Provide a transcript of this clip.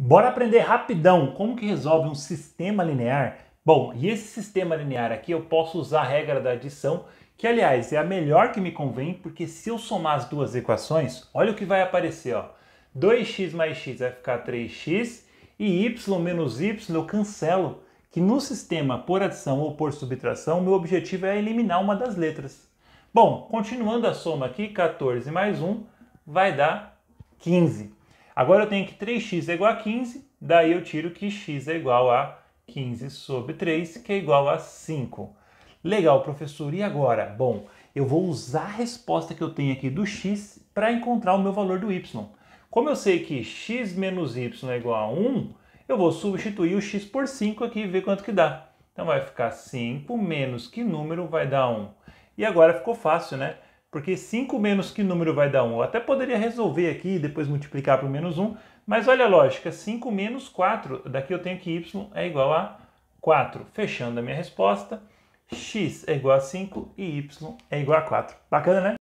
Bora aprender rapidão como que resolve um sistema linear? Bom, e esse sistema linear aqui eu posso usar a regra da adição, que aliás é a melhor que me convém, porque se eu somar as duas equações, olha o que vai aparecer, ó. 2x mais x vai ficar 3x e y menos y eu cancelo, que no sistema por adição ou por subtração, meu objetivo é eliminar uma das letras. Bom, continuando a soma aqui, 14 mais 1 vai dar 15. Agora eu tenho que 3x é igual a 15, daí eu tiro que x é igual a 15 sobre 3, que é igual a 5. Legal, professor, e agora? Bom, eu vou usar a resposta que eu tenho aqui do x para encontrar o meu valor do y. Como eu sei que x menos y é igual a 1, eu vou substituir o x por 5 aqui e ver quanto que dá. Então vai ficar 5 menos que número vai dar 1. E agora ficou fácil, né? porque 5 menos que número vai dar 1? Eu até poderia resolver aqui e depois multiplicar por menos 1, mas olha a lógica, 5 menos 4, daqui eu tenho que y é igual a 4. Fechando a minha resposta, x é igual a 5 e y é igual a 4. Bacana, né?